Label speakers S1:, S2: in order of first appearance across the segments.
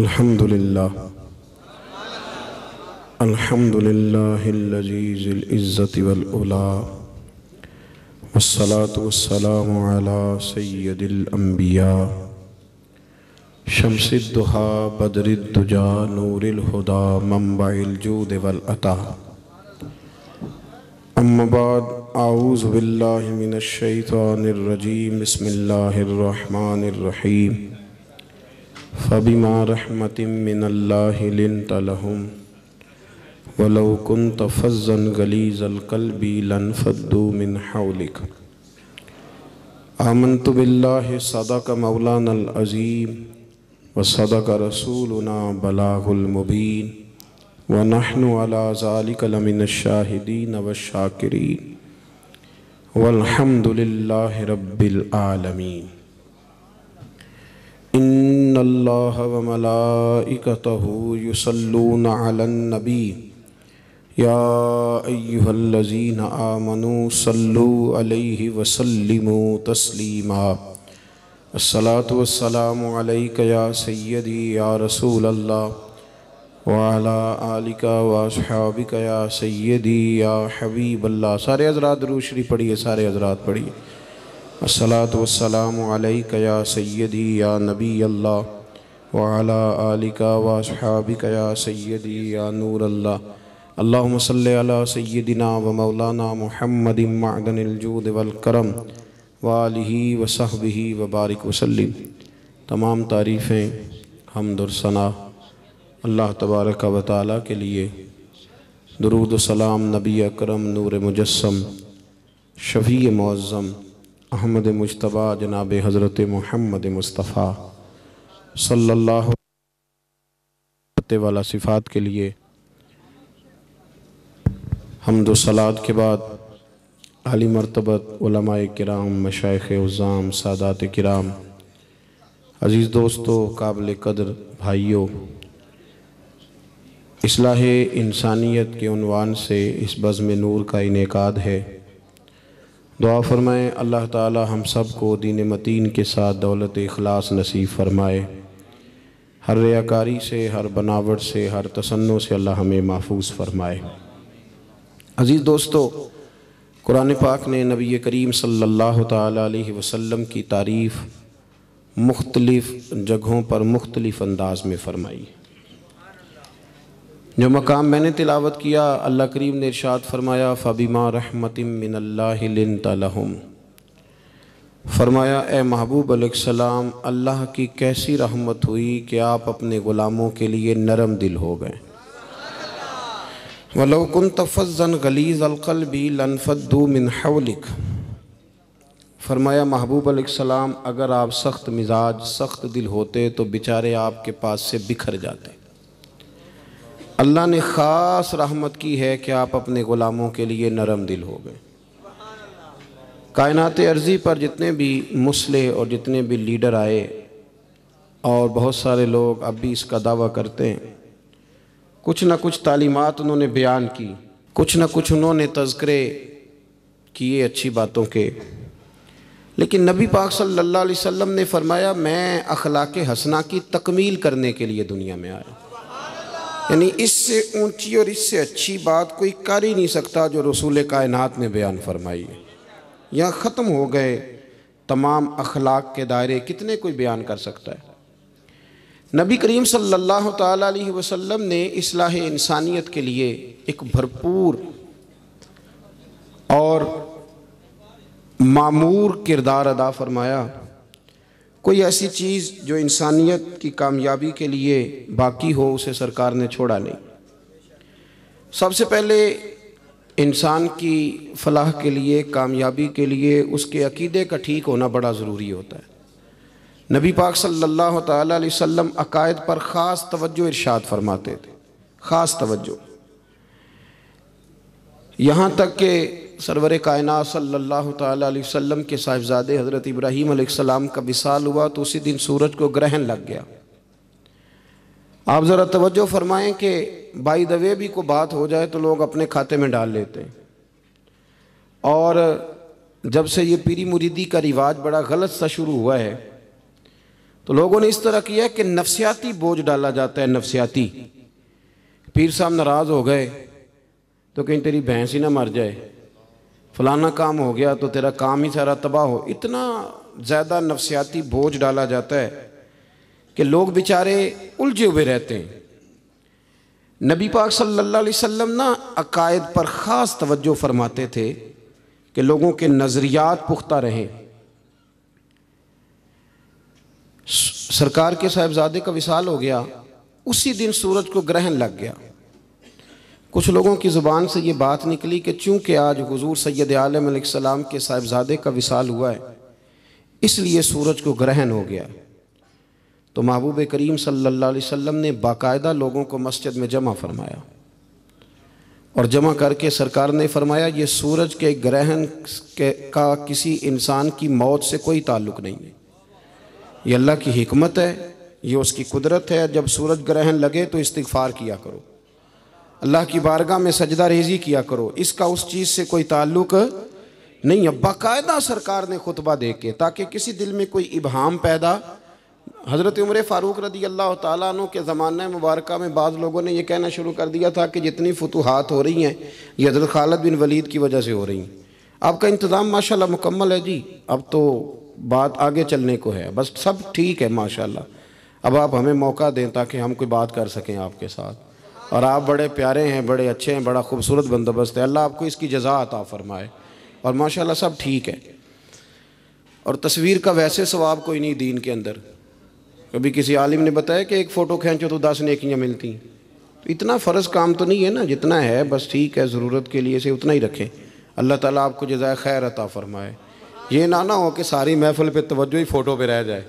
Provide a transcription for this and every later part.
S1: الحمد لله الحمد لله العزيز العزة والأولى والصلاة والسلام على سيد الأنبياء شمس الدها بدر الدجا نور الهدى منبع الجود والأطا أما بعد أعوذ بالله من الشيطان الرجيم بسم الله الرحمن الرحيم फ़बिमा रहमतिमिनल्लाहिलिनतलहुम वलव कुन तफ़ज़न गलीज़ल बी लनफ़द्दू मिन हौलिक आमन तो बिल्लाह सदक मौलानल अज़ीम व सदक रसूलना बलागुलमुबीन व नहन अलाज़ालिकलमिन शाहिदीन व शाकिरीन वलहमदिल्ला रब्बिलआलमीन इन अल्लाह वमलाइकतह युसल्लून अलन् नबी या अय्युहल्लजीन आमनु सल्लु अलैहि वसल्लिमु तस्लीमा अस्सलातु वस्सलामु अलैक या सय्यदी या रसूल अल्लाह वाला आलिका वासहाबिका या सय्यदी या हबीब अल्लाह सारे हजरात दरूशरी पढ़िए सारे हजरात पढ़िए असलात वसलामक या सैदी या नबी अल्लाह वाला व वासहाबिक या सैदी या नूर अल्लाह अल्लाम सल सैदिना व मौलाना महमद मादनजूद वलकरम वाली वसहबी वबारक वसलम तमाम तारीफ़ें हमदरसना अल्लाह तबारक व ताली के लिए दरूद सलाम नबी अकरम नूर मुजस्म शफी मौज़म अहमद मुशतबा जनाब हज़रत महमद मुस्तफ़ा सल्ला वाला सिफ़ात के लिए हमदोसलाद के बाद अली मरतबत कराम मशाइ उज़ाम सादात कराम अज़ीज़ दोस्तों काबिल कदर भाइयों इसलाह इंसानियत के अनवान से इस बज़म नूर का इनका है दुआ फरमाएँ अल्लाह ताला हम सब को दीन मतीन के साथ दौलत अखलास नसीब फरमाए हर रियाकारी से हर बनावट से हर तसन्नों से अल्लाह हमें महफूज फरमाए अज़ीज़ दोस्तों कुरान पाक ने नबी करीम सल्लल्लाहु अलैहि वसल्लम की तारीफ़ मुख्तलिफ़ जगहों पर मुख्तलिफ़ अंदाज में फ़रमाई जो मकाम मैंने तिलावत किया अल्लाह करीम ने इरशाद फरमाया फ़बीमा रहमतिमिनतम फरमाया ए महबूब सलाम अल्लाह की कैसी रहमत हुई कि आप अपने ग़ुलामों के लिए नरम दिल हो गए वलोकुन तफ़न गलीज़ अलकल भी लनफ़दू मिनहलिक फरमाया महबूब सलाम अगर आप सख्त मिजाज सख्त दिल होते तो बेचारे आपके पास से बिखर जाते अल्लाह ने ख़ास रहमत की है कि आप अपने ग़ुलामों के लिए नरम दिल हो गए कायनात अर्ज़ी पर जितने भी मुसलह और जितने भी लीडर आए और बहुत सारे लोग अब भी इसका दावा करते हैं कुछ ना कुछ तालीमत उन्होंने बयान की कुछ ना कुछ उन्होंने तस्करे किए अच्छी बातों के लेकिन नबी पाक सल्लल्लाहु अलैहि वसल्लम ने फरमाया मैं अखलाक हसना की तकमील करने के लिए दुनिया में आया यानी इससे ऊंची और इससे अच्छी बात कोई कर ही नहीं सकता जो रसूल कायनात ने बयान फरमाई है यहाँ ख़त्म हो गए तमाम अखलाक के दायरे कितने कोई बयान कर सकता है नबी करीम सल्लल्लाहु अलैहि वसल्लम ने इसलाह इंसानियत के लिए एक भरपूर और मामूर किरदार अदा फरमाया कोई ऐसी चीज़ जो इंसानियत की कामयाबी के लिए बाकी हो उसे सरकार ने छोड़ा नहीं सबसे पहले इंसान की फलाह के लिए कामयाबी के लिए उसके अकीदे का ठीक होना बड़ा ज़रूरी होता है नबी पाक सल्लल्लाहु अलैहि वसल्लम अकायद पर ख़ास तवज्जो इरशाद फरमाते थे ख़ास तवज्जो यहाँ तक कि सरवर कायना सल्ला अलैहि के साहिबजादे हज़रत इब्राहीम का विसाल हुआ तो उसी दिन सूरज को ग्रहण लग गया आप ज़रा तवज्जो फरमाएं कि बाई दवे भी को बात हो जाए तो लोग अपने खाते में डाल लेते हैं और जब से ये पीरी मुरीदी का रिवाज बड़ा गलत सा शुरू हुआ है तो लोगों ने इस तरह किया कि नफसियाती बोझ डाला जाता है नफसियाती पीर साहब नाराज़ हो गए तो कहीं तेरी भैंस ही ना मर जाए फलाना काम हो गया तो तेरा काम ही सारा तबाह हो इतना ज़्यादा नफसियाती बोझ डाला जाता है कि लोग बेचारे उलझे हुए रहते हैं नबी पाक सल्लल्लाहु अलैहि वसल्लम ना अकायद पर ख़ास तवज्जो फरमाते थे कि लोगों के नज़रियात पुख्ता रहें सरकार के साहबजादे का विशाल हो गया उसी दिन सूरज को ग्रहण लग गया कुछ लोगों की ज़ुबान से ये बात निकली कि चूँकि आज हजूर सैद आलम के साहिबजादे का विसाल हुआ है इसलिए सूरज को ग्रहण हो गया तो महबूब करीम सल्ला वम ने बाकायदा लोगों को मस्जिद में जमा फरमाया और जमा करके सरकार ने फरमाया ये सूरज के ग्रहण के का किसी इंसान की मौत से कोई ताल्लुक नहीं है ये अल्लाह की हमत है ये उसकी कुदरत है जब सूरज ग्रहण लगे तो इस्तफ़ार किया करो अल्लाह की बारगाह में सजदा रेजी किया करो इसका उस चीज़ से कोई ताल्लुक नहीं है बाकायदा सरकार ने खुतबा दे के ताकि किसी दिल में कोई इबहम पैदा हज़रत उम्र फ़ारूक रदी अल्लाह तु के ज़माना मुबारक में बाद लोगों ने यह कहना शुरू कर दिया था कि जितनी फतूहत हो रही हैं ये हज़रत खालद बिन वलीद की वजह से हो रही हैं आपका इंतज़ाम माशा मुकम्मल है जी अब तो बात आगे चलने को है बस सब ठीक है माशा अब आप हमें मौका दें ताकि हम कोई बात कर सकें आपके साथ और आप बड़े प्यारे हैं बड़े अच्छे हैं बड़ा खूबसूरत बंदोबस्त है अल्लाह आपको इसकी जजा अता फ़रमाए और माशाल्लाह सब ठीक है और तस्वीर का वैसे सवाब कोई नहीं दीन के अंदर कभी किसी आलिम ने बताया कि एक फ़ोटो खींचो तो दस नेकियाँ मिलती तो इतना फ़र्ज काम तो नहीं है ना जितना है बस ठीक है ज़रूरत के लिए से उतना ही रखें अल्लाह ताला आपको जजाय खैर अता फ़रमाए ये ना ना हो कि सारी महफल पर तवज्जो ही फ़ोटो पर रह जाए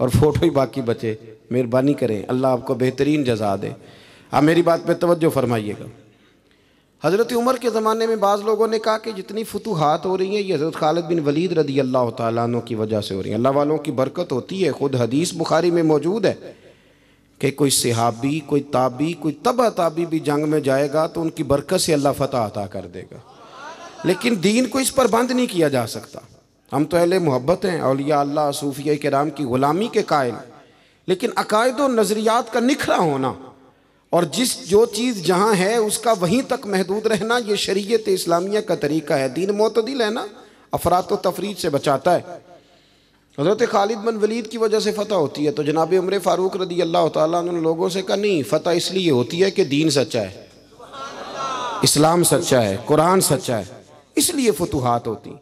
S1: और फ़ोटो ही बाकी बचे मेहरबानी करें अल्लाह आपको बेहतरीन जजा दे आप हाँ, मेरी बात पर तोज्जो फरमाइएगा हज़रत उमर के ज़माने में बाज़ लोगों ने कहा कि जितनी फतूहत हो रही हैं ये हज़रत खालिद बिन वलीद रदी अल्लाह तु की वजह से हो रही है अल्लाह वालों की बरकत होती है ख़ुद हदीस बुखारी में मौजूद है कि कोई सिहाबी कोई ताबी कोई तबा ताबी भी जंग में जाएगा तो उनकी बरकत से अल्लाह फ़तः अता कर देगा लेकिन दीन को इस पर बंद नहीं किया जा सकता हम तो अहले मोहब्बत हैं अलिया अल्लाह सूफिया कराम की ग़ुलामी के कायल लेकिन अकायद व नज़रियात का निखरा होना और जिस जो चीज़ जहाँ है उसका वहीं तक महदूद रहना ये शरीयत इस्लामिया का तरीका है दीन मतदिल है ना अफरात तो व तफरीज से बचाता है हज़रत खालिद बन वलीद की वजह से फ़तह होती है तो जनाब उम्र फ़ारूक रदी अल्लाह तुम लोगों से कहा नहीं फ़तह इसलिए होती है कि दीन सच्चा है इस्लाम सच्चा है कुरान सच्चा है इसलिए फतूहत होती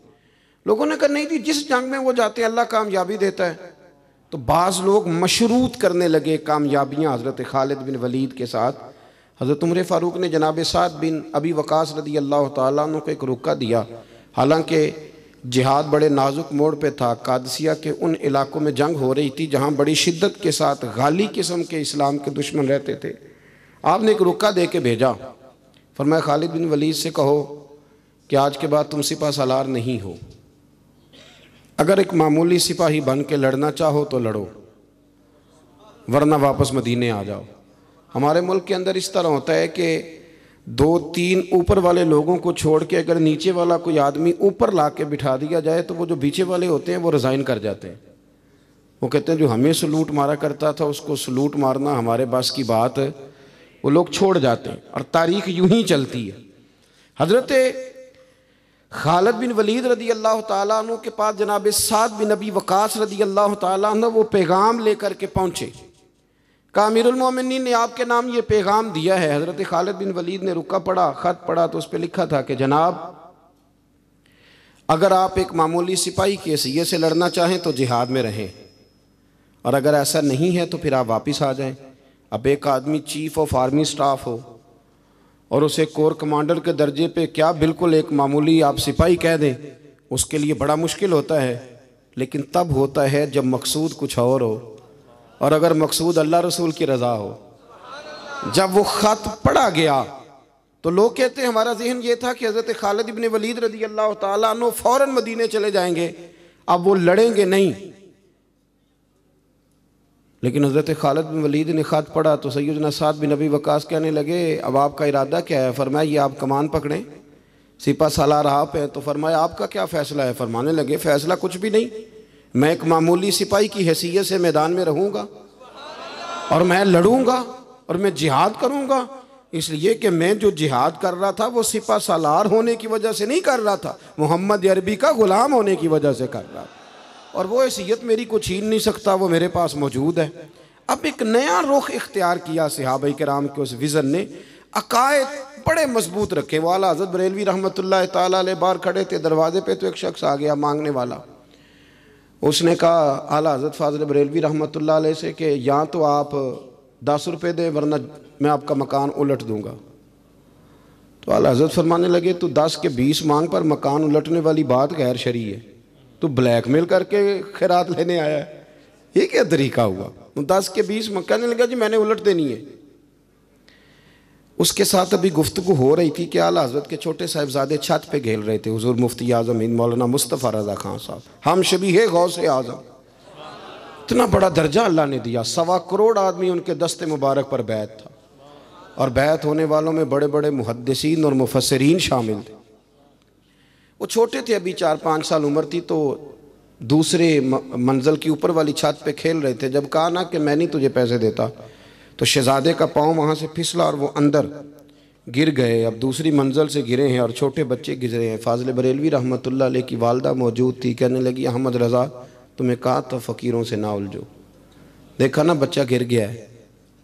S1: लोगों ने कहा नहीं जी जिस जंग में वो जाते हैं अल्लाह कामयाबी देता है तो बाज़ लोग मशरूत करने लगे कामयाबियाँ हज़रत खालिद बिन वलीद के साथ हज़रत उम्र फ़ारूक ने जनाब साद बिन अभी वक़ास रदी अल्लाह तु को एक रुका दिया हालांकि जिहाद बड़े नाजुक मोड़ पे था कादसिया के उन इलाकों में जंग हो रही थी जहाँ बड़ी शिद्दत के साथ गाली किस्म के इस्लाम के दुश्मन रहते थे आपने एक रुका दे के भेजा फरमाया खालिद बिन वलीद से कहो कि आज के बाद तुम सिपा सलार नहीं हो अगर एक मामूली सिपाही बन के लड़ना चाहो तो लड़ो वरना वापस मदीने आ जाओ हमारे मुल्क के अंदर इस तरह होता है कि दो तीन ऊपर वाले लोगों को छोड़ के अगर नीचे वाला कोई आदमी ऊपर ला के बिठा दिया जाए तो वो जो पीछे वाले होते हैं वो रिज़ाइन कर जाते हैं वो कहते हैं जो हमें सलूट मारा करता था उसको सलूट मारना हमारे पास की बात वो लोग छोड़ जाते हैं और तारीख यूं ही चलती है हजरत खालद बिन वलीद रदी अल्लाह तु के पास जनाब साद बिन नबी वक़ास रदी अल्लाह तु वो पैगाम लेकर के पहुँचे कामिरमिन ने आपके नाम ये पैगाम दिया है हज़रत खालिद बिन वलीद ने रुका पढ़ा ख़त पढ़ा तो उस पर लिखा था कि जनाब अगर आप एक मामूली सिपाही की हैसीत से लड़ना चाहें तो जिहाद में रहें और अगर ऐसा नहीं है तो फिर आप वापस आ जाएं अब एक आदमी चीफ ऑफ आर्मी स्टाफ हो और उसे कोर कमांडर के दर्जे पे क्या बिल्कुल एक मामूली आप सिपाही कह दें उसके लिए बड़ा मुश्किल होता है लेकिन तब होता है जब मकसूद कुछ और हो और अगर मकसूद अल्लाह रसूल की रज़ा हो जब वो ख़त पढ़ा गया तो लोग कहते हैं हमारा जहन ये था कि हज़रत खालिद इबन वलीद रजी अल्लाह तु मदीने चले जाएंगे अब वो लड़ेंगे नहीं लेकिन हज़रत खालद बिन वलीद ने ख़त पढ़ा तो सैदना साद बिन नबी वकास कहने लगे अब आपका इरादा क्या है फरमाया ये आप कमान पकड़ें सिपा सलार आप हैं तो फरमाया आपका क्या फ़ैसला है फरमाने लगे फ़ैसला कुछ भी नहीं मैं एक मामूली सिपाही की हैसियत से मैदान में रहूँगा और मैं लड़ूँगा और मैं जिहाद करूँगा इसलिए कि मैं जो जिहाद कर रहा था वो सिपा सालार होने की वजह से नहीं कर रहा था मोहम्मद अरबी का ग़ुलाम होने की वजह से कर रहा था और वो हैसीत मेरी को छीन नहीं सकता वो मेरे पास मौजूद है अब एक नया रुख इख्तियार किया सिहाब राम के उस विज़न ने अकायद बड़े मजबूत रखे वाला हजरत बरेलवी रहमत ताल बार खड़े थे दरवाजे पे तो एक शख्स आ गया मांगने वाला उसने कहा आला हजरत फाजल बरेलवी रहमत से कि या तो आप दस रुपये दें वरना मैं आपका मकान उलट दूंगा तो आला हजरत फरमाने लगे तो दस के बीस मांग पर मकान उलटने वाली बात गैर शरी है तो ब्लैकमेल करके खैरात लेने आया है ये क्या तरीका हुआ तो दस के बीस कहने लगा जी मैंने उलट देनी है उसके साथ अभी गुफ्तु हो रही थी कि आला हजरत के छोटे साहेबजादे छत पे घेल रहे थे हजूर मुफ्ती आजम इन मौलाना मुस्तफ़ा रजा खान साहब हम शबी है गौ से आजम इतना बड़ा दर्जा अल्लाह ने दिया सवा करोड़ आदमी उनके दस्ते मुबारक पर बैत था और बैत होने वालों में बड़े बड़े मुहदसिन और मुफसरीन शामिल थे वो छोटे थे अभी चार पाँच साल उम्र थी तो दूसरे मंजिल की ऊपर वाली छत पे खेल रहे थे जब कहा ना कि मैं नहीं तुझे पैसे देता तो शहजादे का पाँव वहाँ से फिसला और वो अंदर गिर गए अब दूसरी मंजिल से गिरे हैं और छोटे बच्चे गिरे हैं फाजिल बरेलवी रहमत की वालदा मौजूद थी कहने लगी अहमद रज़ा तुम्हें कहा था फ़कीरों से ना उलझो देखा ना बच्चा गिर गया है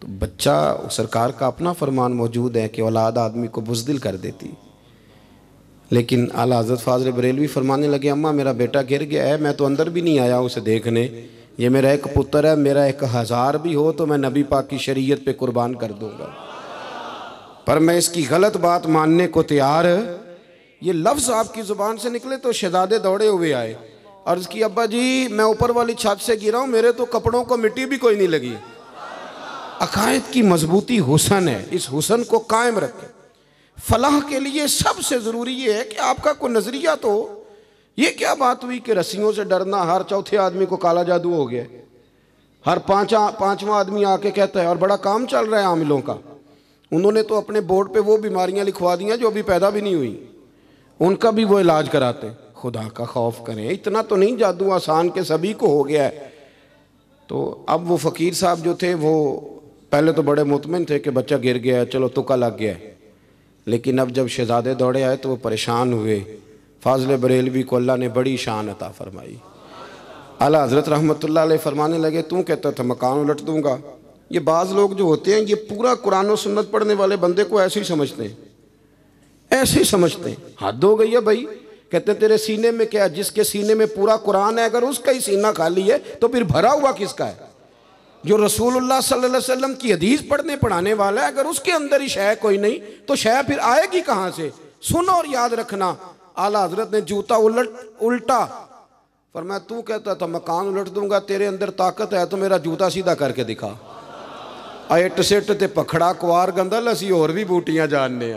S1: तो बच्चा सरकार का अपना फरमान मौजूद है कि औलाद आदमी को बुजदिल कर देती है लेकिन आला हज़रत फाजल बरेलवी फरमाने लगे अम्मा मेरा बेटा गिर गया है मैं तो अंदर भी नहीं आया उसे देखने ये मेरा एक पुत्र है मेरा एक हज़ार भी हो तो मैं नबी पाक की शरीयत पे कुर्बान कर दूंगा पर मैं इसकी गलत बात मानने को तैयार ये लफ्ज़ आपकी ज़ुबान से निकले तो शहजादे दौड़े हुए आए अर्ज़ की अब्बा जी मैं ऊपर वाली छत से गिरा हूँ मेरे तो कपड़ों को मिट्टी भी कोई नहीं लगी अकायद की मजबूती हुसन है इस हुसन को कायम रखें फलाह के लिए सबसे ज़रूरी ये है कि आपका कोई नज़रिया तो ये क्या बात हुई कि रस्सियों से डरना हर चौथे आदमी को काला जादू हो गया हर पाँचा पाँचवा आदमी आके कहता है और बड़ा काम चल रहा है आमिलों का उन्होंने तो अपने बोर्ड पे वो बीमारियां लिखवा दी हैं जो अभी पैदा भी नहीं हुई उनका भी वो इलाज कराते हैं खुदा का खौफ करें इतना तो नहीं जादू आसान के सभी को हो गया है तो अब वो फ़कीर साहब जो थे वो पहले तो बड़े मुतमिन थे कि बच्चा गिर गया चलो चलो तुका लग गया है लेकिन अब जब शहजादे दौड़े आए तो वो परेशान हुए फाजल बरेलवी को अल्लाह ने बड़ी शान अता फरमाई अला हज़रत रहमत फरमाने लगे तू कहता था मकान उलट दूंगा ये बाज़ लोग जो होते हैं ये पूरा कुरान सुन्नत पढ़ने वाले बंदे को ऐसे ही समझते हैं ऐसे ही समझते हैं हद हो गई है भाई कहते हैं तेरे सीने में क्या जिसके सीने में पूरा कुरान है अगर उसका ही सीना खाली है तो फिर भरा हुआ किसका है जो रसूलुल्लाह सल्लल्लाहु अलैहि वसल्लम की हदीस पढ़ने पढ़ाने वाला है अगर उसके अंदर ही शह कोई नहीं तो शह फिर आएगी कहाँ से सुनो और याद रखना आला हजरत ने जूता उलट उल्टा पर मैं तू कहता था मकान उलट दूंगा तेरे अंदर ताकत है तो मेरा जूता सीधा करके दिखा अट सिट ते पखड़ा कुआर गंदल असी और भी बूटियां जानने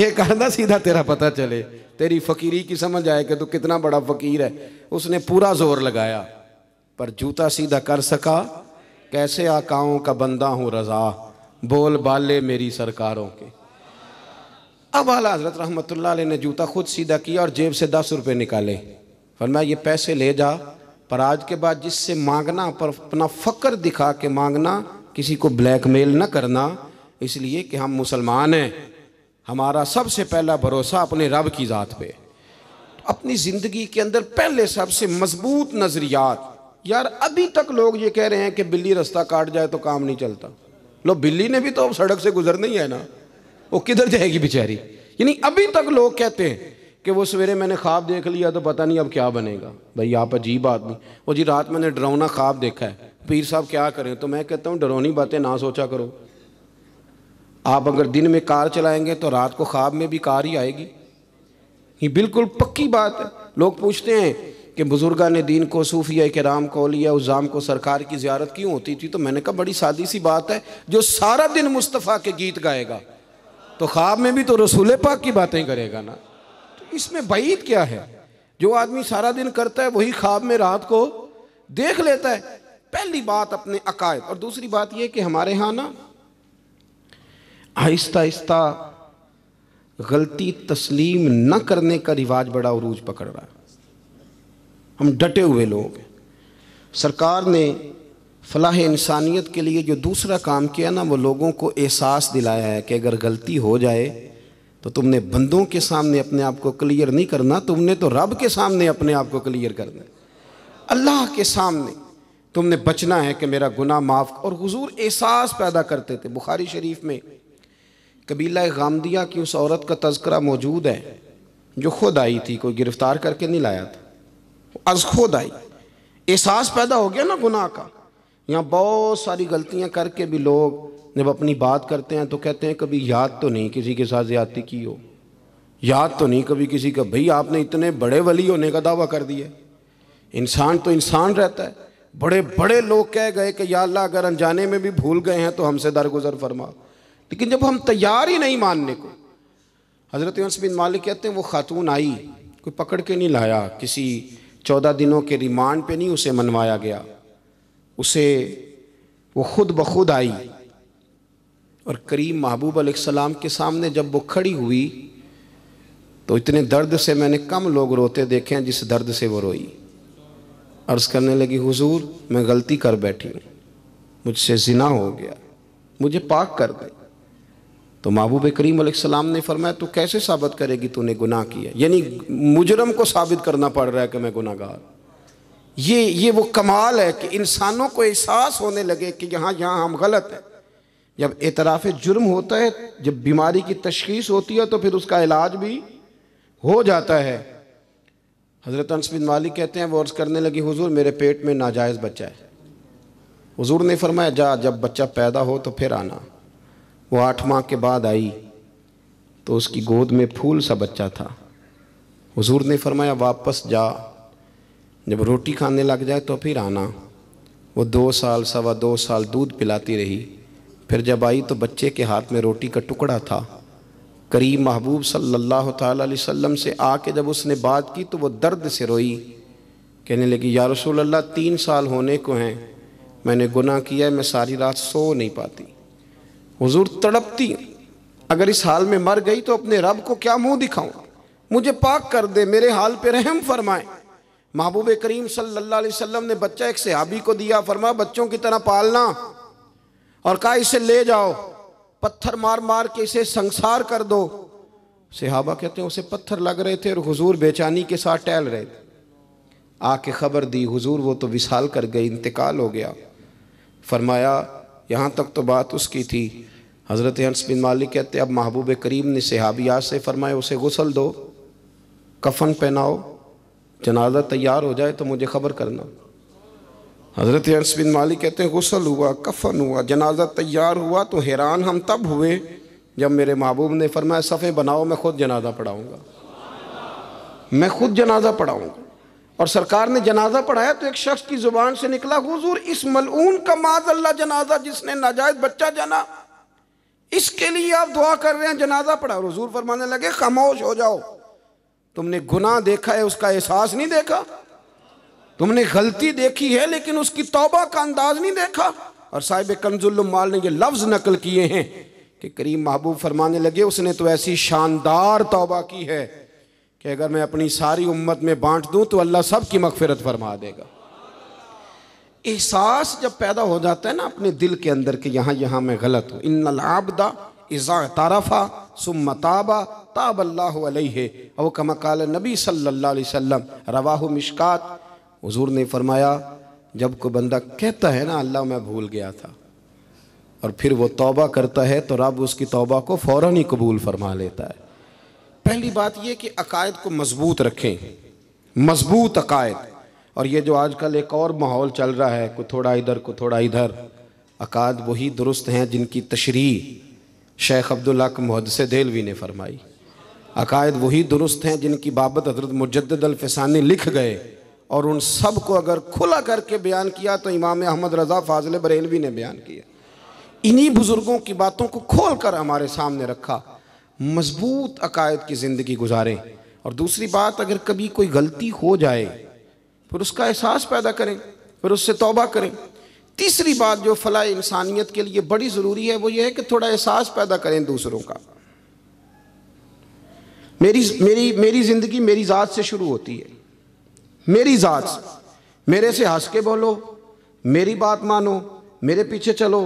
S1: ये करना सीधा तेरा पता चले तेरी फकीरी की समझ आए कि तू कितना बड़ा फकीर है उसने पूरा जोर लगाया पर जूता सीधा कर सका कैसे आकाओं का बंदा हूँ रज़ा बोल बाले मेरी सरकारों के अब आला हजरत रहमत ने जूता खुद सीधा किया और जेब से दस रुपये निकाले फरमाया ये पैसे ले जा पर आज के बाद जिससे मांगना पर अपना फकर दिखा के मांगना किसी को ब्लैकमेल ना करना इसलिए कि हम मुसलमान हैं हमारा सबसे पहला भरोसा अपने रब की ज़ात पे तो अपनी ज़िंदगी के अंदर पहले सबसे मजबूत नज़रियात यार अभी तक लोग ये कह रहे हैं कि बिल्ली रास्ता काट जाए तो काम नहीं चलता लो बिल्ली ने भी तो अब सड़क से गुजर नहीं है ना वो किधर जाएगी बेचारी यानी अभी तक लोग कहते हैं कि वो सवेरे मैंने ख्वाब देख लिया तो पता नहीं अब क्या बनेगा भाई आप अजीब आदमी वो जी रात मैंने डरावना ख्वाब देखा है पीर साहब क्या करें तो मैं कहता हूँ डरावनी बातें ना सोचा करो आप अगर दिन में कार चलाएंगे तो रात को ख्वाब में भी कार ही आएगी ये बिल्कुल पक्की बात है लोग पूछते हैं कि ने दीन को सूफिया कराम को लिया उज़ाम को सरकार की ज्यारत क्यों होती थी तो मैंने कहा बड़ी सादी सी बात है जो सारा दिन मुस्तफ़ा के गीत गाएगा तो ख्वाब में भी तो रसूल पाक की बातें करेगा ना तो इसमें बईद क्या है जो आदमी सारा दिन करता है वही ख्वाब में रात को देख लेता है पहली बात अपने अकायद और दूसरी बात यह कि हमारे यहाँ ना आहिस्ता आहिस्ता गलती तस्लीम न करने का रिवाज बड़ा उरूज पकड़ रहा है हम डटे हुए लोग हैं सरकार ने फलाह इंसानियत के लिए जो दूसरा काम किया ना वो लोगों को एहसास दिलाया है कि अगर गलती हो जाए तो तुमने बंदों के सामने अपने आप को क्लियर नहीं करना तुमने तो रब के सामने अपने आप को क्लियर करना अल्लाह के सामने तुमने बचना है कि मेरा गुना माफ़ और हुजूर एहसास पैदा करते थे बुखारी शरीफ में कबीला गामदिया की उस औरत का तस्करा मौजूद है जो खुद आई थी कोई गिरफ़्तार करके नहीं लाया था अज खुद आई एहसास पैदा हो गया ना गुनाह का यहाँ बहुत सारी गलतियाँ करके भी लोग जब अपनी बात करते हैं तो कहते हैं कभी याद तो नहीं किसी के साथ ज्यादती की हो याद तो नहीं कभी किसी का भाई आपने इतने बड़े वली होने का दावा कर दिया इंसान तो इंसान रहता है बड़े बड़े लोग कह गए कि या अल्लाह अगर अनजाने में भी भूल गए हैं तो हमसे दरगुजर फरमा लेकिन जब हम तैयार ही नहीं मानने को हज़रत बिन मालिक कहते हैं वो खातून आई कोई पकड़ के नहीं लाया किसी चौदह दिनों के रिमांड पे नहीं उसे मनवाया गया उसे वो खुद ब खुद आई और करीम महबूब आसलाम के सामने जब वो खड़ी हुई तो इतने दर्द से मैंने कम लोग रोते देखे हैं जिस दर्द से वो रोई अर्ज़ करने लगी हुजूर मैं गलती कर बैठी मुझसे जिना हो गया मुझे पाक कर गई तो महबूब करीम सलाम ने फरमाया तो कैसे साबित करेगी तूने गुनाह किया यानी मुजरम को साबित करना पड़ रहा है कि मैं गुनागार ये ये वो कमाल है कि इंसानों को एहसास होने लगे कि यहाँ यहाँ हम गलत हैं जब एतराफ़ जुर्म होता है जब बीमारी की तशखीस होती है तो फिर उसका इलाज भी हो जाता है हज़रत अनस बिन मालिक कहते हैं वो अर्ज़ करने लगी हुजूर मेरे पेट में नाजायज़ बच्चा है हुजूर ने फरमाया जा जब बच्चा पैदा हो तो फिर आना वो आठ माह के बाद आई तो उसकी गोद में फूल सा बच्चा था हुजूर ने फरमाया वापस जा जब रोटी खाने लग जाए तो फिर आना वो दो साल सवा दो साल दूध पिलाती रही फिर जब आई तो बच्चे के हाथ में रोटी का टुकड़ा था करीम महबूब सल्लल्लाहु अलैहि वसल्लम से आके जब उसने बात की तो वो दर्द से रोई कहने लगी या रसूल अल्लाह तीन साल होने को हैं मैंने गुनाह किया है मैं सारी रात सो नहीं पाती हुजूर तड़पती अगर इस हाल में मर गई तो अपने रब को क्या मुंह दिखाऊं मुझे पाक कर दे मेरे हाल पे रहम फरमाए महबूब करीम सल्लल्लाहु अलैहि वसल्लम ने बच्चा एक सहाबी को दिया फरमा बच्चों की तरह पालना और कहा इसे ले जाओ पत्थर मार मार के इसे संसार कर दो सिहाबा कहते हैं उसे पत्थर लग रहे थे और हुजूर बेचानी के साथ टहल रहे थे आके खबर दी हुजूर वो तो विसाल कर गई इंतकाल हो गया फरमाया यहाँ तक तो बात उसकी थी हज़रत हंस बिन मालिक कहते अब महबूब करीम ने सहाबियात से फरमाए उसे गसल दो कफन पहनाओ जनाजा तैयार हो जाए तो मुझे खबर करना हज़रत हंस बिन मालिक कहते हैं गसल हुआ कफन हुआ जनाजा तैयार हुआ तो हैरान हम तब हुए जब मेरे महबूब ने फरमाया सफ़े बनाओ मैं खुद जनाजा पढ़ाऊँगा मैं खुद जनाजा पढ़ाऊँगा और सरकार ने जनाजा पढ़ाया तो एक शख्स की जुबान से निकला हुजूर इस मलून का अल्लाह जनाजा जिसने नाजायज बच्चा जाना इसके लिए आप दुआ कर रहे हैं जनाजा पढ़ा और हजूर फरमाने लगे खामोश हो जाओ तुमने गुनाह देखा है उसका एहसास नहीं देखा तुमने गलती देखी है लेकिन उसकी तौबा का अंदाज नहीं देखा और साहिब कंजुल्लमाल ने ये लफ्ज़ नकल किए हैं कि करीम महबूब फरमाने लगे उसने तो ऐसी शानदार तौबा की है कि अगर मैं अपनी सारी उम्मत में बांट दूं तो अल्लाह सब की मगफिरत फरमा देगा एहसास जब पैदा हो जाता है ना अपने दिल के अंदर कि यहाँ यहाँ मैं गलत हूँ इन लाबदा इज़ा तारफ़ा सुम ताबा ताब अल्लाह अव कमकाल नबी सल्ला रवाह मिशकात हजूर ने फरमाया जब कोई बंदा कहता है ना अल्लाह मैं भूल गया था और फिर वो तौबा करता है तो रब उसकी तौबा को फ़ौर ही कबूल फरमा लेता है पहली बात यह कि अकायद को मजबूत रखें मजबूत अकायद और ये जो आजकल एक और माहौल चल रहा है को थोड़ा इधर को थोड़ा इधर अकाद वही दुरुस्त हैं जिनकी तशरी शेख अब्दुल्ला मुहदस देलवी ने फरमाई अकायद वही दुरुस्त हैं जिनकी बाबत हजरत मुजद लिख गए और उन सब को अगर खुला करके बयान किया तो इमाम अहमद रज़ा फाजल बरेलवी ने बयान किया इन्हीं बुज़ुर्गों की बातों को खोल कर हमारे सामने रखा मजबूत अकायद की ज़िंदगी गुजारें और दूसरी बात अगर कभी कोई गलती हो जाए फिर उसका एहसास पैदा करें फिर उससे तोबा करें तीसरी बात जो फलाह इंसानियत के लिए बड़ी ज़रूरी है वो ये है कि थोड़ा एहसास पैदा करें दूसरों का मेरी मेरी मेरी ज़िंदगी मेरी ज़ात से शुरू होती है मेरी ज़ात मेरे से हंस के बोलो मेरी बात मानो मेरे पीछे चलो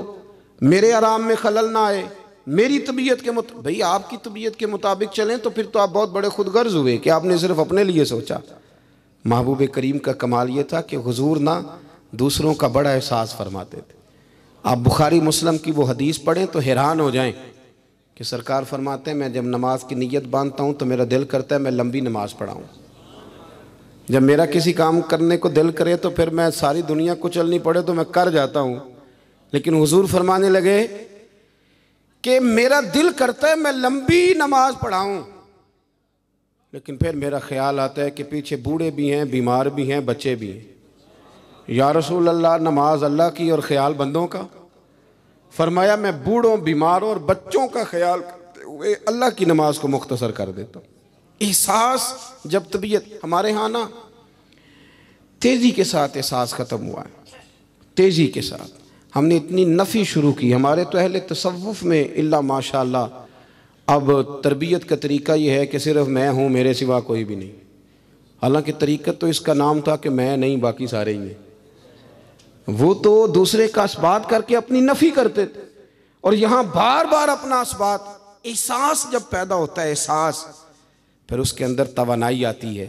S1: मेरे आराम में खलल ना आए मेरी तबीयत के मुत भाई आपकी तबीयत के मुताबिक चलें तो फिर तो आप बहुत बड़े खुद गर्ज हुए कि आपने सिर्फ अपने लिए सोचा महबूब करीम का कमाल ये था कि हुजूर ना दूसरों का बड़ा एहसास फरमाते थे आप बुखारी मुस्लिम की वो हदीस पढ़ें तो हैरान हो जाएं कि सरकार फरमाते हैं मैं जब नमाज की नीयत बांधता हूँ तो मेरा दिल करता है मैं लंबी नमाज पढ़ाऊँ जब मेरा किसी काम करने को दिल करे तो फिर मैं सारी दुनिया को चलनी पड़े तो मैं कर जाता हूँ लेकिन हुजूर फरमाने लगे कि मेरा दिल करता है मैं लंबी नमाज पढ़ाऊं लेकिन फिर मेरा ख्याल आता है कि पीछे बूढ़े भी हैं बीमार भी हैं बच्चे भी हैं या रसूल अल्लाह नमाज अल्लाह की और ख्याल बंदों का फरमाया मैं बूढ़ों बीमारों और बच्चों का ख्याल करते हुए अल्लाह की नमाज को मुख्तसर कर देता हूँ एहसास जब तबीयत हमारे यहाँ ना तेज़ी के साथ एहसास ख़त्म हुआ है तेज़ी के साथ हमने इतनी नफ़ी शुरू की हमारे तो अहल तसवुफ़ में अल्ला माशा अब तरबियत का तरीका यह है कि सिर्फ मैं हूँ मेरे सिवा कोई भी नहीं हालांकि तरीक़त तो इसका नाम था कि मैं नहीं बाकी सारे ही हैं वो तो दूसरे का इस्बात करके अपनी नफ़ी करते थे और यहाँ बार बार अपना इस्बात एहसास जब पैदा होता है एहसास फिर उसके अंदर तोानाई आती है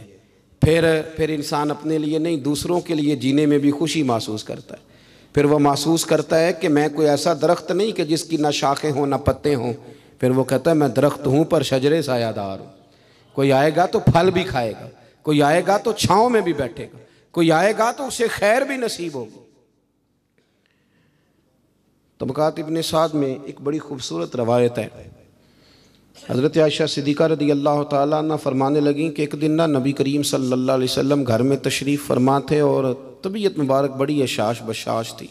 S1: फिर फिर इंसान अपने लिए नहीं दूसरों के लिए जीने में भी खुशी महसूस करता है फिर वह महसूस करता है कि मैं कोई ऐसा दरख्त नहीं कि जिसकी ना शाखें हों ना पत्ते हों फिर वो कहता है मैं दरख्त हूँ पर शजरे सायादार हूँ कोई आएगा तो फल भी खाएगा कोई आएगा तो छाँव में भी बैठेगा कोई आएगा तो उसे खैर भी नसीब होगी तबक़ात इबन साद में एक बड़ी खूबसूरत रवायत है हज़रत आयशा सिद्दीक़ा रदी अल्लाह तरमाने फरमाने लगी कि एक दिन ना नबी करीम सल्ला वसम घर में तशरीफ़ फरमा थे और तबीयत मुबारक बड़ी अशाश बशाश थी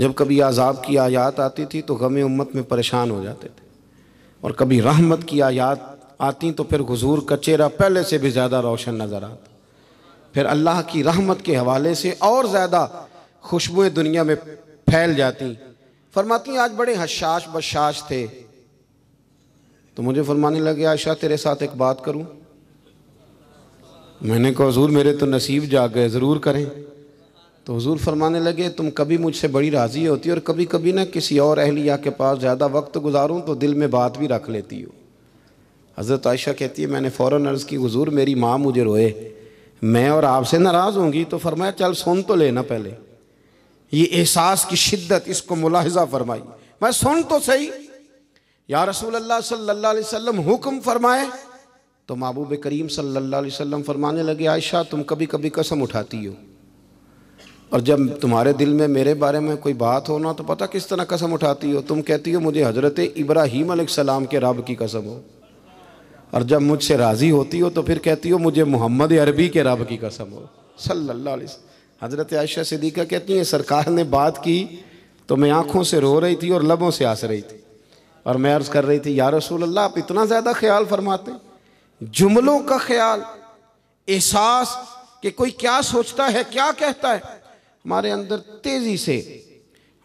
S1: जब कभी आज़ाब की आयात आती थी तो गम उम्मत में परेशान हो जाते थे और कभी रहमत की आयात आती तो फिर हजूर का चेहरा पहले से भी ज़्यादा रोशन नज़र आता फिर अल्लाह की रहमत के हवाले से और ज़्यादा खुशबुएँ दुनिया में फैल जाती फरमाती आज बड़े हशाश बशाश थे तो मुझे फरमाने लगे आयशा तेरे साथ एक बात करूँ मैंने कहा हजूर मेरे तो नसीब जा गए ज़रूर करें तो हजूर फरमाने लगे तुम कभी मुझसे बड़ी राज़ी होती और कभी कभी ना किसी और अहलिया के पास ज़्यादा वक्त गुजारूँ तो दिल में बात भी रख लेती हो हज़रत आयशा कहती है मैंने फ़ौर अर्ज़ की हजूर मेरी माँ मुझे रोए मैं और आपसे नाराज़ होंगी तो फरमाया चल सुन तो लेना पहले ये एहसास की शिद्दत इसको मुलाहजा फरमाई मैं सुन तो सही या रसूल अल्लाह सल्लल्लाहु अलैहि वसल्लम हुक्म फरमाए तो महबूब करीम सल्ला वसम फरमाने लगे आयशा तुम कभी कभी कसम उठाती हो और जब तुम्हारे दिल में मेरे बारे में कोई बात हो ना तो पता किस तरह कसम उठाती हो तुम कहती हो मुझे हज़रत इब्राहीम सलाम के रब की कसम हो और जब मुझसे राज़ी होती हो तो फिर कहती हो मुझे मोहम्मद अरबी के रब की कसम हो सल्ला हज़रत आयशा सिद्दीक़ा कहती हैं सरकार ने बात की तो मैं आँखों से रो रही थी और लबों से आस रही थी और मैं अर्ज़ कर रही थी या रसूल अल्लाह आप इतना ज़्यादा ख्याल फरमाते हैं जुमलों का ख्याल एहसास कि कोई क्या सोचता है क्या कहता है हमारे अंदर तेज़ी से